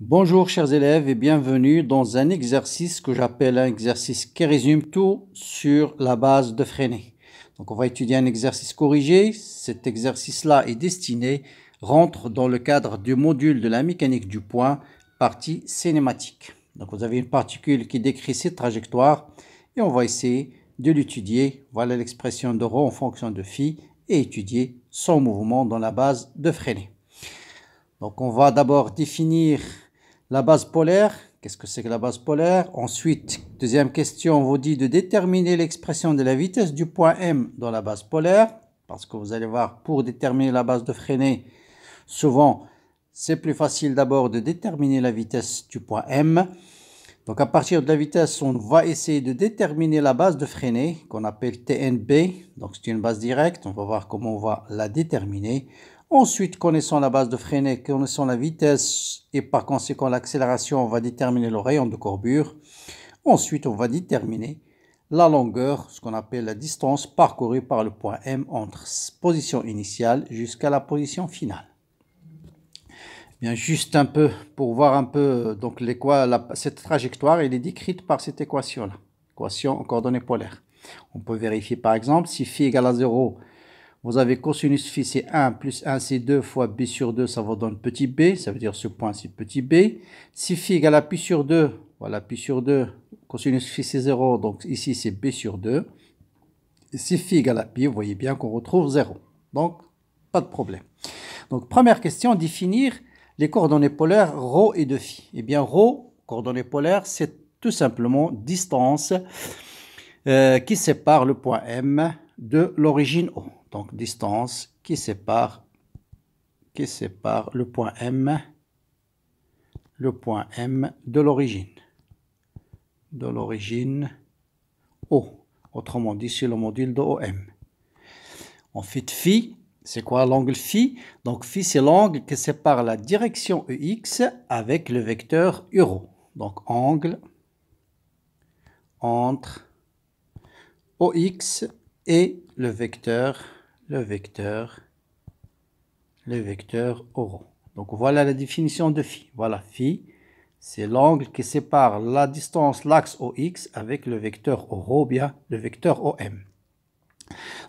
Bonjour chers élèves et bienvenue dans un exercice que j'appelle un exercice qui résume tout sur la base de Freinet. Donc on va étudier un exercice corrigé. Cet exercice-là est destiné, rentre dans le cadre du module de la mécanique du point, partie cinématique. Donc vous avez une particule qui décrit ses trajectoires et on va essayer de l'étudier. Voilà l'expression de Rho en fonction de phi et étudier son mouvement dans la base de freiné. Donc on va d'abord définir la base polaire. Qu'est-ce que c'est que la base polaire Ensuite, deuxième question, on vous dit de déterminer l'expression de la vitesse du point M dans la base polaire. Parce que vous allez voir, pour déterminer la base de freinée, souvent, c'est plus facile d'abord de déterminer la vitesse du point M. Donc à partir de la vitesse, on va essayer de déterminer la base de freinée qu'on appelle TNB. Donc c'est une base directe, on va voir comment on va la déterminer. Ensuite, connaissant la base de freinée, connaissant la vitesse et par conséquent l'accélération, on va déterminer le rayon de courbure. Ensuite, on va déterminer la longueur, ce qu'on appelle la distance parcourue par le point M entre position initiale jusqu'à la position finale. Eh bien, juste un peu pour voir un peu donc cette trajectoire, elle est décrite par cette équation-là, équation en coordonnées polaires. On peut vérifier par exemple si phi égale à 0, vous avez cosinus phi, c'est 1, plus 1, c'est 2, fois b sur 2, ça vous donne petit b, ça veut dire ce point, c'est petit b. Si phi égale à pi sur 2, voilà, pi sur 2, cosinus phi, c'est 0, donc ici, c'est b sur 2. si phi égale à pi, vous voyez bien qu'on retrouve 0. Donc, pas de problème. Donc, première question, définir les coordonnées polaires ρ et de phi. Eh bien, ρ, coordonnées polaires, c'est tout simplement distance euh, qui sépare le point M de l'origine O donc distance qui sépare, qui sépare le point M, le point M de l'origine, de l'origine O. Autrement dit, c'est le module de OM. En fait, phi, c'est quoi l'angle phi Donc phi, c'est l'angle qui sépare la direction UX e avec le vecteur euro. Donc angle entre OX et le vecteur le vecteur, le vecteur au Donc voilà la définition de phi. Voilà phi, c'est l'angle qui sépare la distance, l'axe OX avec le vecteur au bien le vecteur OM.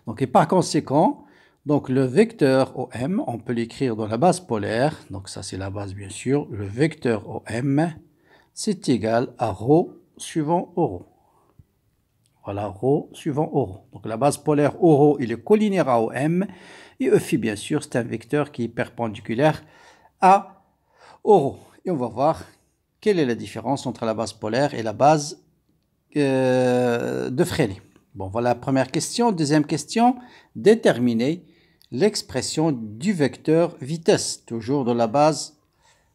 Donc et par conséquent, donc le vecteur OM, on peut l'écrire dans la base polaire, donc ça c'est la base bien sûr, le vecteur OM, c'est égal à ρ suivant O. Voilà, ρ suivant O. Donc la base polaire oro, il est collinaire à OM. Et EFI, bien sûr, c'est un vecteur qui est perpendiculaire à O. Et on va voir quelle est la différence entre la base polaire et la base euh, de Freinet. Bon, voilà la première question. Deuxième question, déterminer l'expression du vecteur vitesse, toujours de la base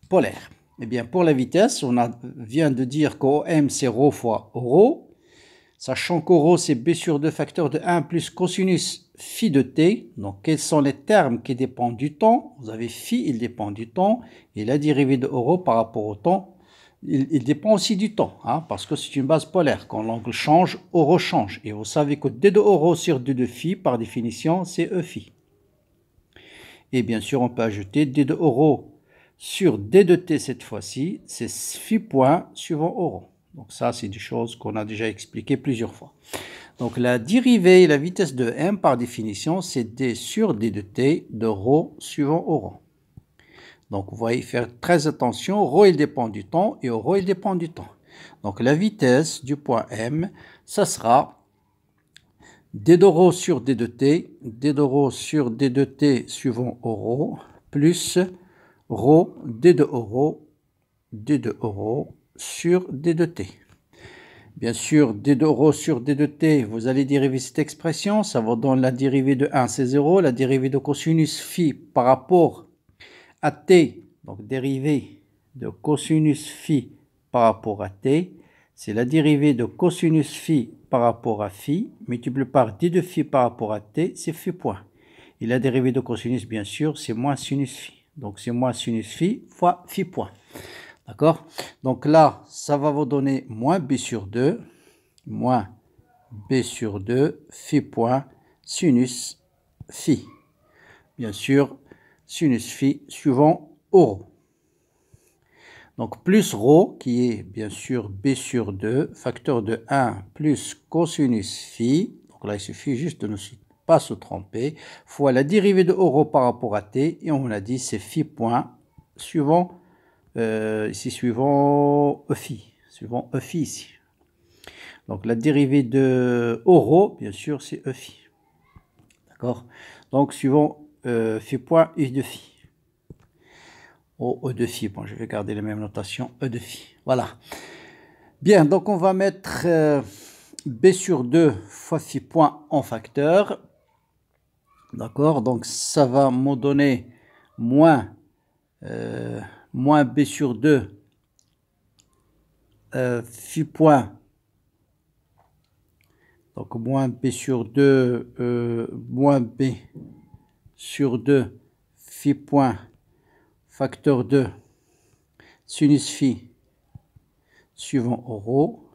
polaire. Eh bien, pour la vitesse, on vient de dire qu'OM, c'est ρ fois ρ sachant qu'Oro, c'est B sur deux facteur de 1 plus cosinus phi de t. Donc, quels sont les termes qui dépendent du temps Vous avez phi, il dépend du temps, et la dérivée de Oro par rapport au temps, il, dépend aussi du temps, hein, parce que c'est une base polaire. Quand l'angle change, Oro change. Et vous savez que d de Oro sur d de phi, par définition, c'est E phi. Et bien sûr, on peut ajouter d de Oro sur d de t cette fois-ci, c'est phi point suivant Oro. Donc ça, c'est des choses qu'on a déjà expliquées plusieurs fois. Donc la dérivée la vitesse de m, par définition, c'est d sur d de t de rho suivant au Donc vous voyez, faire très attention, rho, il dépend du temps et rho, il dépend du temps. Donc la vitesse du point m, ça sera d de rho sur d de t, d de rho sur d de t suivant au rho, plus rho d de rho, d de rho sur D2T. Bien sûr, D de sur D de t, vous allez dériver cette expression, ça vous donne la dérivée de 1, c'est 0, la dérivée de cosinus phi par rapport à t, donc dérivée de cosinus phi par rapport à t, c'est la dérivée de cosinus phi par rapport à phi, multiplié par d de phi par rapport à t, c'est phi point. Et la dérivée de cosinus, bien sûr, c'est moins sinus phi. Donc c'est moins sinus phi fois phi point. D'accord Donc là, ça va vous donner moins b sur 2, moins b sur 2, phi point, sinus phi. Bien sûr, sinus phi suivant rho. Donc plus rho, qui est bien sûr b sur 2, facteur de 1, plus cosinus phi, donc là il suffit juste de ne pas se tromper, fois la dérivée de rho par rapport à t, et on a dit c'est phi point suivant euh, ici suivant phi. suivant phi ici. Donc la dérivée de rho, bien sûr, c'est phi. D'accord Donc suivant euh, phi point E de phi. Au oh, E de phi, bon, je vais garder la même notation, E de phi. Voilà. Bien, donc on va mettre euh, B sur 2 fois phi point en facteur. D'accord Donc ça va me donner moins... Euh, moins b sur 2 euh, phi point. Donc moins b sur 2, euh, moins b sur 2 phi point facteur 2 sinus phi suivant rho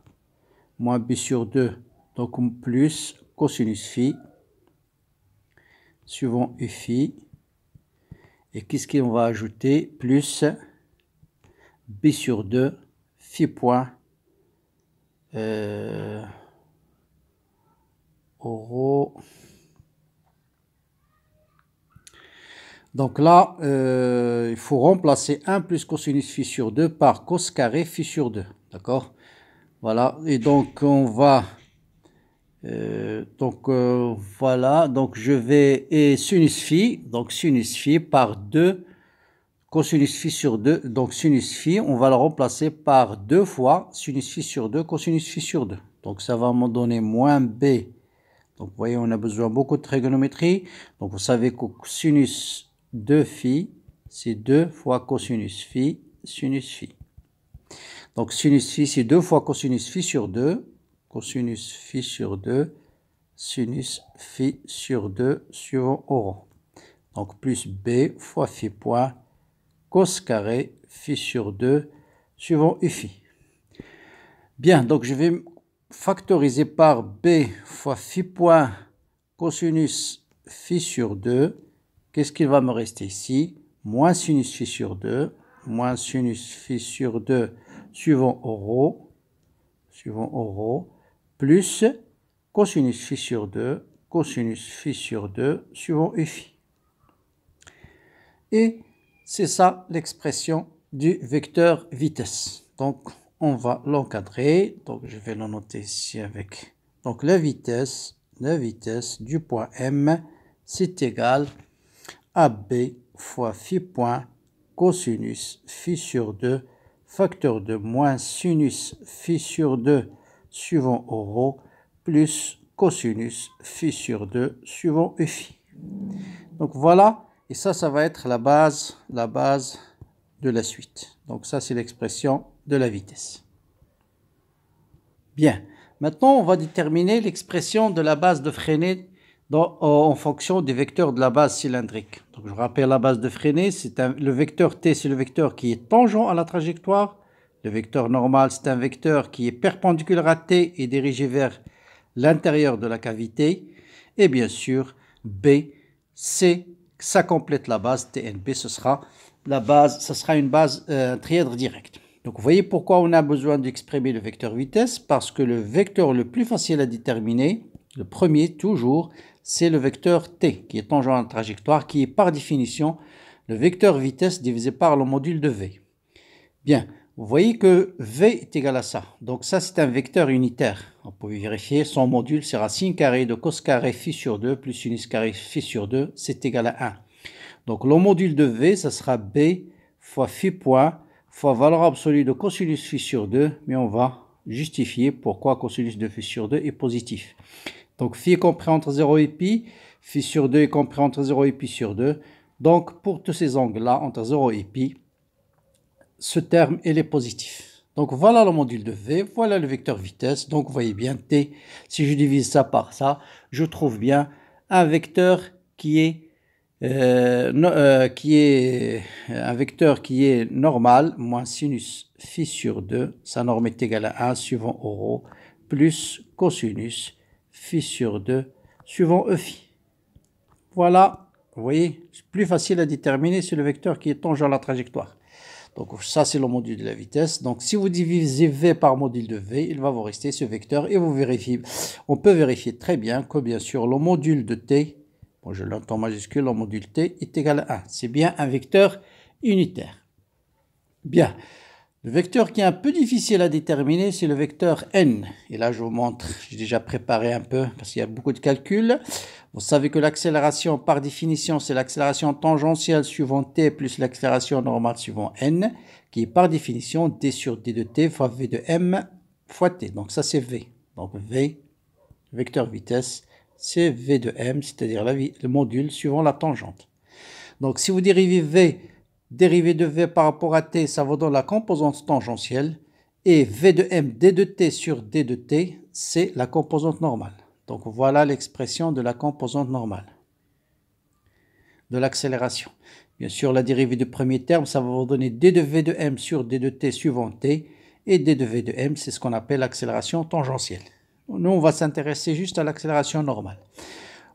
moins b sur 2 donc plus cosinus phi suivant u phi et qu'est-ce qu'on va ajouter plus B sur 2 phi point euh, rho. Donc là, euh, il faut remplacer 1 plus cosinus phi sur 2 par cos carré phi sur 2. D'accord Voilà. Et donc, on va... Euh, donc, euh, voilà. Donc, je vais... Et sinus phi. Donc, sinus phi par 2 cosinus phi sur 2. Donc sinus phi, on va le remplacer par 2 fois sinus phi sur 2, cosinus phi sur 2. Donc ça va me donner moins b. Donc vous voyez, on a besoin beaucoup de trigonométrie. Donc vous savez que sinus 2 phi, c'est 2 fois cosinus phi, sinus phi. Donc sinus phi, c'est 2 fois cosinus phi sur 2. Cosinus phi sur 2, sinus phi sur 2 suivant au rang. Donc plus b fois phi point cos carré phi sur 2 suivant phi. Bien, donc je vais factoriser par b fois phi point cosinus phi sur 2. Qu'est-ce qu'il va me rester ici Moins sinus phi sur 2, moins sinus phi sur 2 suivant rho, suivant rho, plus cosinus phi sur 2, cosinus phi sur 2 suivant phi. Et c'est ça l'expression du vecteur vitesse. Donc, on va l'encadrer. Donc, je vais le noter ici avec... Donc, la vitesse, la vitesse du point M, c'est égal à B fois phi point cosinus phi sur 2 facteur de moins sinus phi sur 2 suivant rho plus cosinus phi sur 2 suivant phi. Donc voilà et ça, ça va être la base, la base de la suite. Donc ça, c'est l'expression de la vitesse. Bien. Maintenant, on va déterminer l'expression de la base de freinée euh, en fonction des vecteurs de la base cylindrique. Donc, je rappelle la base de Freiné, c'est le vecteur t, c'est le vecteur qui est tangent à la trajectoire. Le vecteur normal, c'est un vecteur qui est perpendiculaire à t et dirigé vers l'intérieur de la cavité. Et bien sûr, b, C ça complète la base TNP, ce sera, la base, ce sera une base euh, trièdre directe. Donc vous voyez pourquoi on a besoin d'exprimer le vecteur vitesse, parce que le vecteur le plus facile à déterminer, le premier toujours, c'est le vecteur t, qui est tangent à la trajectoire, qui est par définition le vecteur vitesse divisé par le module de v. Bien, vous voyez que V est égal à ça. Donc ça, c'est un vecteur unitaire. On peut vérifier son module, c'est racine carrée de cos carré phi sur 2 plus sinus carré phi sur 2, c'est égal à 1. Donc le module de V, ça sera B fois phi point fois valeur absolue de cosinus phi sur 2, mais on va justifier pourquoi cosinus de phi sur 2 est positif. Donc phi est compris entre 0 et pi, phi sur 2 est compris entre 0 et pi sur 2. Donc pour tous ces angles-là, entre 0 et pi, ce terme, il est positif. Donc voilà le module de V, voilà le vecteur vitesse. Donc vous voyez bien T, si je divise ça par ça, je trouve bien un vecteur qui est euh, euh, qui est un vecteur qui est normal, moins sinus phi sur 2, sa norme est égale à 1 suivant rho, plus cosinus phi sur 2 suivant e phi. Voilà, vous voyez, c'est plus facile à déterminer c'est le vecteur qui est tangent à la trajectoire. Donc ça, c'est le module de la vitesse. Donc si vous divisez V par module de V, il va vous rester ce vecteur et vous vérifiez. On peut vérifier très bien que, bien sûr, le module de T, bon, je l'entends majuscule, le module T est égal à 1. C'est bien un vecteur unitaire. Bien. Le vecteur qui est un peu difficile à déterminer, c'est le vecteur n. Et là, je vous montre, j'ai déjà préparé un peu parce qu'il y a beaucoup de calculs. Vous savez que l'accélération, par définition, c'est l'accélération tangentielle suivant t plus l'accélération normale suivant n, qui est par définition d sur d de t fois v de m fois t. Donc ça, c'est v. Donc v, vecteur vitesse, c'est v de m, c'est-à-dire le module suivant la tangente. Donc si vous dérivez v dérivée de V par rapport à T, ça vous donner la composante tangentielle, et V de M D de T sur D de T, c'est la composante normale. Donc voilà l'expression de la composante normale de l'accélération. Bien sûr, la dérivée du premier terme, ça va vous donner d de v de m sur d de t suivant t, et d de v de m, c'est ce qu'on appelle l'accélération tangentielle. Nous, on va s'intéresser juste à l'accélération normale.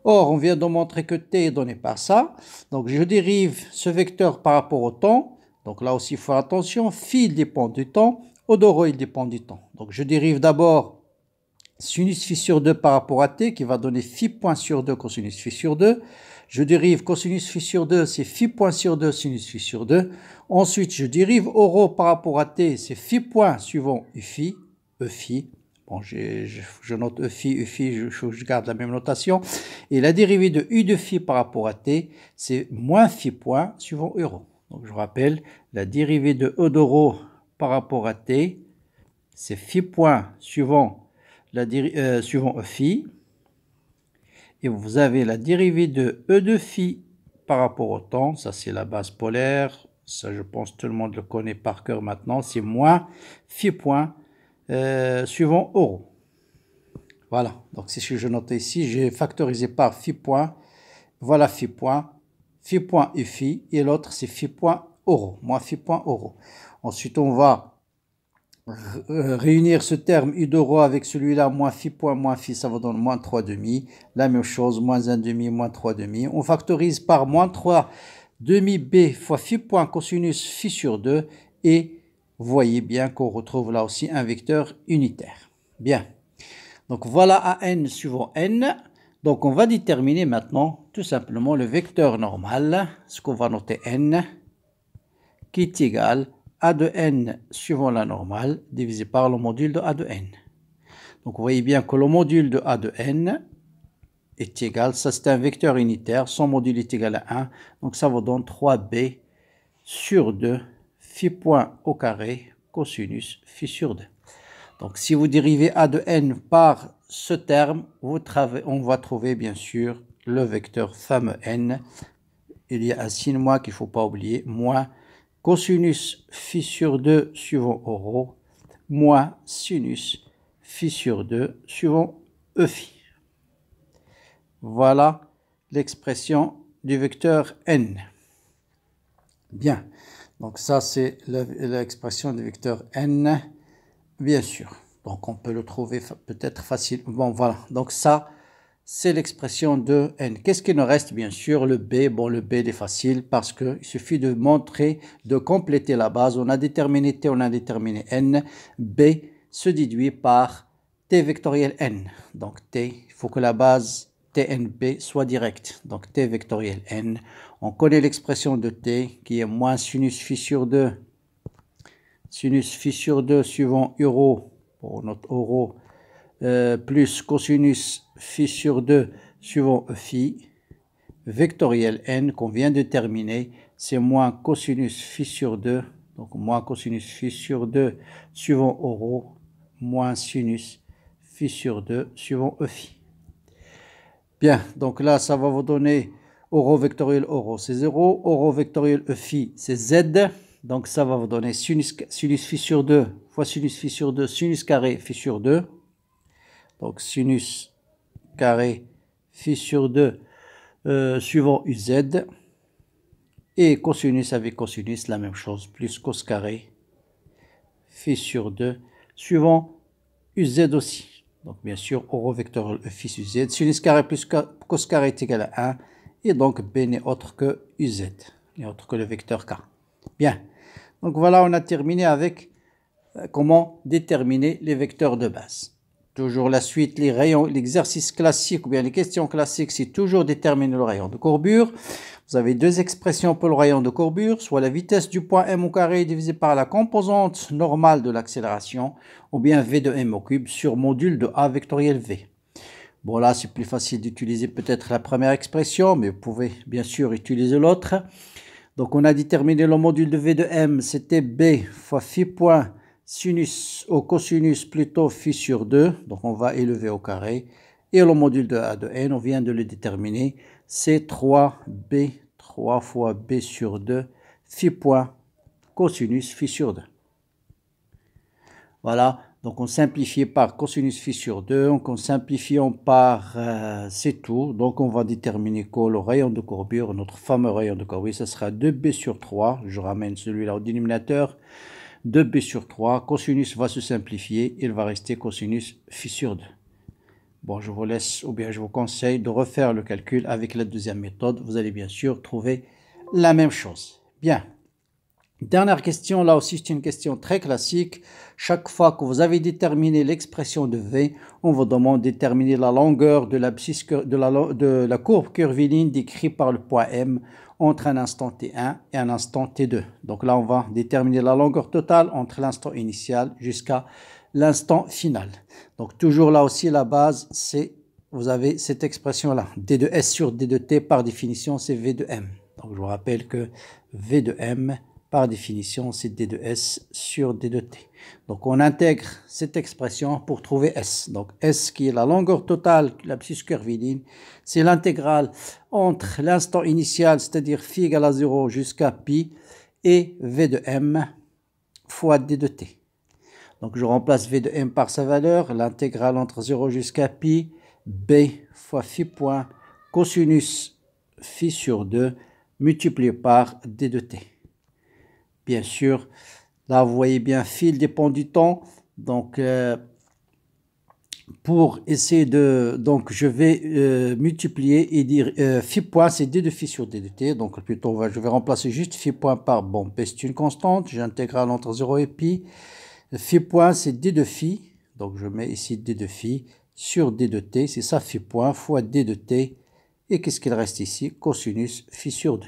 Or, on vient de montrer que t est donné par ça. Donc, je dérive ce vecteur par rapport au temps. Donc là aussi, il faut faire attention. Phi, dépend du temps. Odoro, il dépend du temps. Donc, je dérive d'abord sinus phi sur 2 par rapport à t, qui va donner phi point sur 2 cosinus phi sur 2. Je dérive cosinus phi sur 2, c'est phi point sur 2 sinus phi sur 2. Ensuite, je dérive oro par rapport à t, c'est phi point suivant u phi, e phi. Bon, je, note E phi, phi, je, garde la même notation. Et la dérivée de U de phi par rapport à T, c'est moins phi point suivant euro. Donc je rappelle, la dérivée de E d'euro par rapport à T, c'est phi point suivant, la euh, suivant phi. Et vous avez la dérivée de E de phi par rapport au temps, ça c'est la base polaire, ça je pense tout le monde le connaît par cœur maintenant, c'est moins phi point euh, suivant euro. Voilà, donc c'est ce que je note ici. J'ai factorisé par phi point. Voilà phi point, phi point et phi. Et l'autre, c'est phi point euro, moins phi point euro. Ensuite, on va euh, réunir ce terme u d'euro avec celui-là, moins phi point, moins phi, ça va donner moins 3 demi. La même chose, moins un demi, moins 3 demi. On factorise par moins 3 demi b fois phi point cosinus phi sur 2 et vous voyez bien qu'on retrouve là aussi un vecteur unitaire. Bien. Donc voilà AN suivant N. Donc on va déterminer maintenant tout simplement le vecteur normal, ce qu'on va noter N, qui est égal à de N suivant la normale divisé par le module de A de N. Donc vous voyez bien que le module de A de N est égal, ça c'est un vecteur unitaire, son module est égal à 1, donc ça vous donne 3B sur 2 phi point au carré cosinus phi sur 2. Donc si vous dérivez a de n par ce terme, vous on va trouver bien sûr le vecteur fameux n. Il y a un signe moins qu'il ne faut pas oublier, moins cosinus phi sur 2 suivant rho. moins sinus phi sur 2 suivant e phi. Voilà l'expression du vecteur n. Bien. Donc ça, c'est l'expression du vecteur n, bien sûr. Donc on peut le trouver peut-être facile. Bon, voilà. Donc ça, c'est l'expression de n. Qu'est-ce qu'il nous reste Bien sûr, le b. Bon, le b, est facile parce qu'il suffit de montrer, de compléter la base. On a déterminé t, on a déterminé n. b se déduit par t vectoriel n. Donc t, il faut que la base tnb soit directe. Donc t vectoriel n, on connaît l'expression de t qui est moins sinus phi sur 2. Sinus phi sur 2 suivant euro pour notre euro euh, plus cosinus phi sur 2 suivant phi vectoriel n qu'on vient de terminer. C'est moins cosinus phi sur 2. Donc moins cosinus phi sur 2 suivant euro moins sinus phi sur 2 suivant phi. Bien, donc là, ça va vous donner Oro vectoriel Oro, c'est 0. Oro vectoriel e Phi, c'est Z. Donc ça va vous donner sinus, sinus phi sur 2 fois sinus phi sur 2, sinus carré phi sur 2. Donc sinus carré phi sur 2 euh, suivant uz. Et cosinus avec cosinus, la même chose, plus cos carré phi sur 2 suivant uz aussi. Donc bien sûr, oro vectoriel e Phi sur z, sinus carré plus cos carré est égal à 1 et donc B n'est autre que UZ, n'est autre que le vecteur K. Bien, donc voilà, on a terminé avec euh, comment déterminer les vecteurs de base. Toujours la suite, les rayons, l'exercice classique ou bien les questions classiques, c'est toujours déterminer le rayon de courbure. Vous avez deux expressions pour le rayon de courbure, soit la vitesse du point m au carré divisé par la composante normale de l'accélération, ou bien v de m au cube sur module de a vectoriel v. Bon là, c'est plus facile d'utiliser peut-être la première expression, mais vous pouvez bien sûr utiliser l'autre. Donc on a déterminé le module de V de M, c'était B fois phi point sinus au cosinus plutôt phi sur 2, donc on va élever au carré. Et le module de A de N, on vient de le déterminer, c'est 3B, 3 fois B sur 2, phi point cosinus phi sur 2. Voilà, donc on simplifie par cosinus phi sur 2, donc en simplifiant par euh, c'est tout. Donc on va déterminer que le rayon de courbure, notre fameux rayon de courbure, ce sera 2b sur 3. Je ramène celui-là au dénominateur. 2b sur 3, cosinus va se simplifier, il va rester cosinus phi sur 2. Bon, je vous laisse, ou bien je vous conseille de refaire le calcul avec la deuxième méthode. Vous allez bien sûr trouver la même chose. Bien. Dernière question, là aussi c'est une question très classique. Chaque fois que vous avez déterminé l'expression de V, on vous demande de déterminer la longueur de, la, de la courbe curviligne décrite par le point M entre un instant T1 et un instant T2. Donc là, on va déterminer la longueur totale entre l'instant initial jusqu'à l'instant final. Donc toujours là aussi, la base, c'est vous avez cette expression-là. D de S sur D de T, par définition, c'est V de M. Donc je vous rappelle que V de M par définition, c'est d de s sur d 2 t. Donc on intègre cette expression pour trouver s. Donc s qui est la longueur totale, de l'abscisse curviline, c'est l'intégrale entre l'instant initial, c'est-à-dire phi égale à 0 jusqu'à pi, et v de m fois d de t. Donc je remplace v de m par sa valeur, l'intégrale entre 0 jusqu'à pi, b fois phi point cosinus phi sur 2 multiplié par d de t bien sûr. Là, vous voyez bien, fil dépend du temps. Donc, euh, pour essayer de... Donc, je vais euh, multiplier et dire euh, phi point, c'est d de phi sur d de t. Donc, plutôt, je vais remplacer juste phi point par... Bon, p, c'est une constante. J'intègre entre 0 et pi. Phi point, c'est d de phi. Donc, je mets ici d de phi sur d de t. C'est ça, phi point fois d de t. Et qu'est-ce qu'il reste ici Cosinus phi sur 2.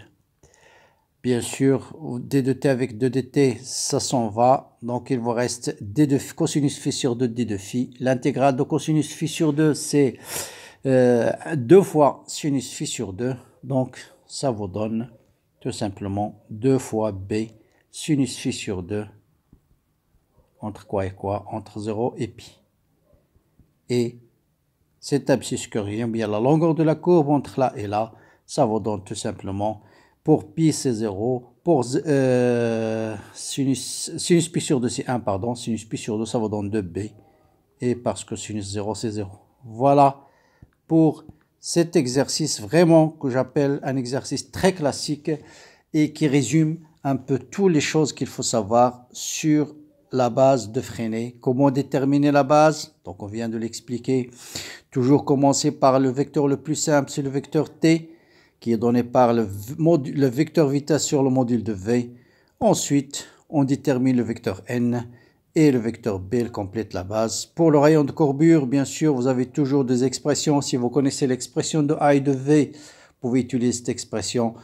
Bien sûr, d de t avec 2DT, ça s'en va. Donc, il vous reste D cosinus phi sur 2 D de phi. L'intégrale de cosinus phi sur 2, c'est 2 euh, fois sinus phi sur 2. Donc, ça vous donne tout simplement 2 fois B sinus phi sur 2 entre quoi et quoi Entre 0 et pi. Et cet abscisse rien. bien la longueur de la courbe entre là et là, ça vous donne tout simplement pour pi c'est 0, pour euh, sinus, sinus pi sur 2 c'est 1, pardon, sinus pi sur 2 ça va donne 2b, et parce que sinus 0 c'est 0. Voilà pour cet exercice vraiment que j'appelle un exercice très classique et qui résume un peu toutes les choses qu'il faut savoir sur la base de Freinet. Comment déterminer la base Donc on vient de l'expliquer. Toujours commencer par le vecteur le plus simple, c'est le vecteur t qui est donné par le, vecteur Vita sur le module de V. Ensuite, on détermine le vecteur N et le vecteur B complète la base. Pour le rayon de courbure, bien sûr, vous avez toujours des expressions. Si vous connaissez l'expression de A et de V, vous pouvez utiliser cette expression.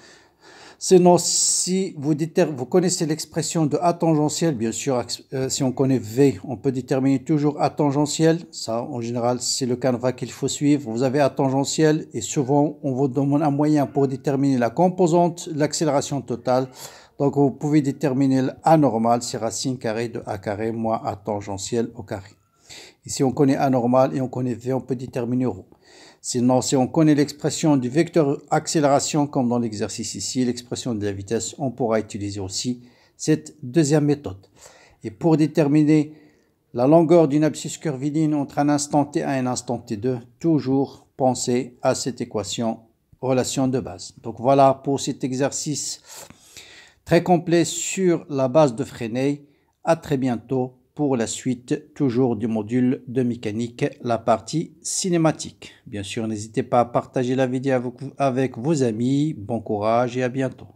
Sinon, si vous, vous connaissez l'expression de A tangentiel, bien sûr, euh, si on connaît V, on peut déterminer toujours A tangentiel. Ça, en général, c'est le canevas qu'il faut suivre. Vous avez A tangentiel et souvent, on vous demande un moyen pour déterminer la composante, l'accélération totale. Donc, vous pouvez déterminer A normal, c'est racine carrée de A carré moins A tangentielle au carré. Ici, on connaît A normal et on connaît V, on peut déterminer Rho. Sinon, si on connaît l'expression du vecteur accélération, comme dans l'exercice ici, l'expression de la vitesse, on pourra utiliser aussi cette deuxième méthode. Et pour déterminer la longueur d'une abscisse curviline entre un instant t1 et un instant t2, toujours penser à cette équation relation de base. Donc voilà pour cet exercice très complet sur la base de Freinet. À très bientôt pour la suite toujours du module de mécanique, la partie cinématique. Bien sûr, n'hésitez pas à partager la vidéo avec vos amis. Bon courage et à bientôt.